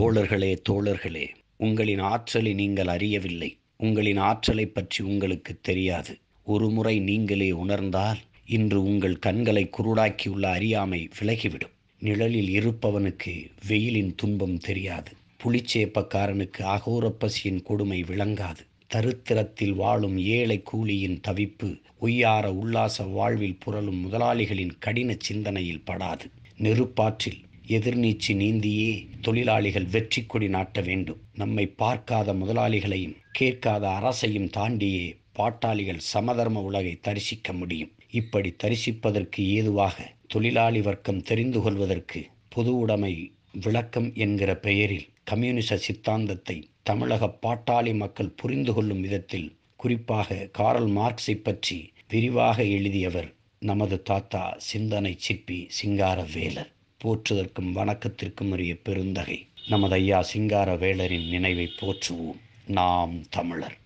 தோழர்களே தோழர்களே உங்களின் ஆற்றலை நீங்கள் அறியவில்லை உங்களின் ஆற்றலை பற்றி உங்களுக்கு தெரியாது ஒருமுறை நீங்களே உணர்ந்தால் இன்று உங்கள் கண்களை குருடாக்கியுள்ள அறியாமை விலகிவிடும் நிழலில் இருப்பவனுக்கு வெயிலின் துன்பம் தெரியாது புலிச்சேப்பக்காரனுக்கு அகோரப்பசியின் கொடுமை விளங்காது தருத்திரத்தில் வாழும் ஏழை கூலியின் தவிப்பு ஒய்யார உல்லாச வாழ்வில் புரளும் முதலாளிகளின் கடின சிந்தனையில் படாது நெருப்பாற்றில் எதிர்நீச்சி நீந்தியே தொழிலாளிகள் வெற்றி கொடி நாட்ட வேண்டும் நம்மை பார்க்காத முதலாளிகளையும் கேட்காத அரசையும் தாண்டியே பாட்டாளிகள் சமதர்ம உலகை தரிசிக்க முடியும் இப்படி தரிசிப்பதற்கு ஏதுவாக தொழிலாளி வர்க்கம் தெரிந்து கொள்வதற்கு பொது உடைமை விளக்கம் என்கிற பெயரில் கம்யூனிச சித்தாந்தத்தை தமிழக பாட்டாளி மக்கள் புரிந்து கொள்ளும் விதத்தில் குறிப்பாக காரல் மார்க்ஸை பற்றி விரிவாக எழுதியவர் நமது தாத்தா சிந்தனை சிற்பி சிங்காரவேலர் போற்றுதற்கும் வணக்கத்திற்கும் உரிய பெருந்தகை நமது ஐயா சிங்கார வேளரின் நினைவை போற்றுவோம் நாம் தமிழர்